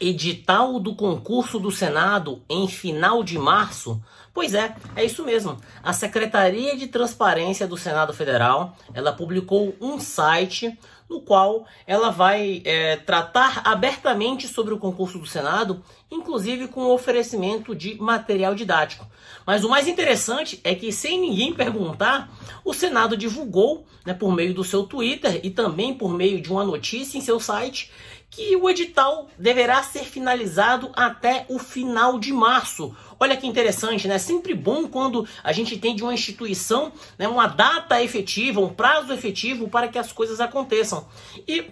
edital do concurso do Senado em final de março? Pois é, é isso mesmo. A Secretaria de Transparência do Senado Federal, ela publicou um site no qual ela vai é, tratar abertamente sobre o concurso do Senado, inclusive com oferecimento de material didático. Mas o mais interessante é que, sem ninguém perguntar, o Senado divulgou, né, por meio do seu Twitter e também por meio de uma notícia em seu site, que o edital deverá ser finalizado até o final de março. Olha que interessante, né? Sempre bom quando a gente tem de uma instituição né, uma data efetiva, um prazo efetivo para que as coisas aconteçam. E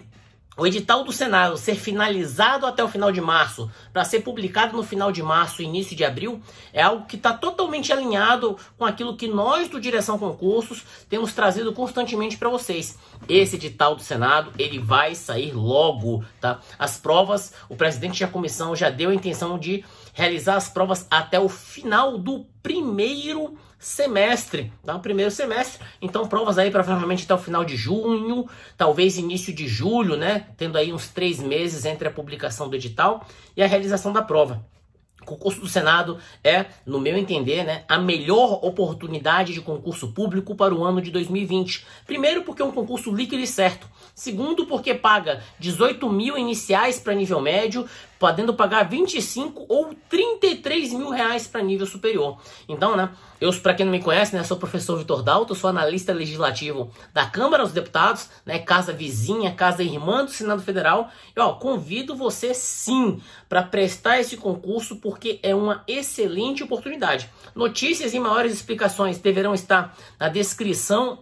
o edital do Senado ser finalizado até o final de março, para ser publicado no final de março, início de abril, é algo que está totalmente alinhado com aquilo que nós do Direção Concursos temos trazido constantemente para vocês. Esse edital do Senado, ele vai sair logo, tá? As provas, o presidente da comissão já deu a intenção de realizar as provas até o final do primeiro semestre, tá? O primeiro semestre. Então, provas aí provavelmente até o final de junho, talvez início de julho, né? Tendo aí uns três meses entre a publicação do edital e a realização da prova. O concurso do Senado é, no meu entender, né, a melhor oportunidade de concurso público para o ano de 2020. Primeiro, porque é um concurso líquido e certo. Segundo, porque paga 18 mil iniciais para nível médio, podendo pagar 25 ou 33 mil reais para nível superior. Então, né, eu, para quem não me conhece, né, sou professor Vitor Dalto, sou analista legislativo da Câmara dos Deputados, né, casa vizinha, casa irmã do Senado Federal. E, ó, convido você sim para prestar esse concurso porque é uma excelente oportunidade. Notícias e maiores explicações deverão estar na descrição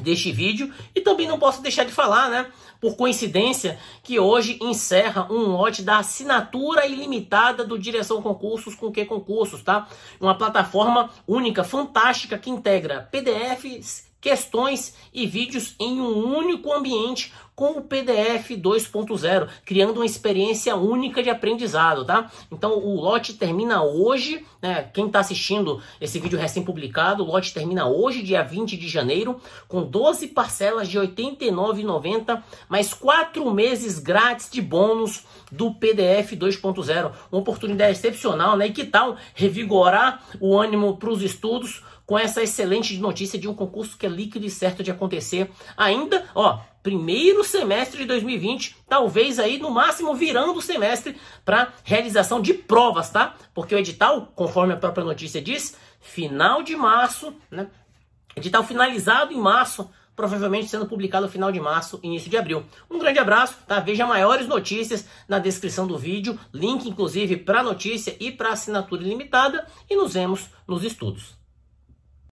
deste vídeo e também não posso deixar de falar, né? Por coincidência, que hoje encerra um lote da assinatura ilimitada do Direção Concursos com que concursos, tá? Uma plataforma única, fantástica que integra PDFs, questões e vídeos em um único ambiente com o PDF 2.0, criando uma experiência única de aprendizado, tá? Então o lote termina hoje, né? Quem está assistindo esse vídeo recém-publicado, o lote termina hoje, dia 20 de janeiro, com 12 parcelas de R$ 89,90, mais 4 meses grátis de bônus do PDF 2.0. Uma oportunidade excepcional, né? E que tal revigorar o ânimo para os estudos? com essa excelente notícia de um concurso que é líquido e certo de acontecer ainda, ó, primeiro semestre de 2020, talvez aí no máximo virando o semestre para realização de provas, tá? Porque o edital, conforme a própria notícia diz, final de março, né? Edital finalizado em março provavelmente sendo publicado no final de março, início de abril. Um grande abraço, tá? Veja maiores notícias na descrição do vídeo, link inclusive para notícia e para assinatura ilimitada e nos vemos nos estudos.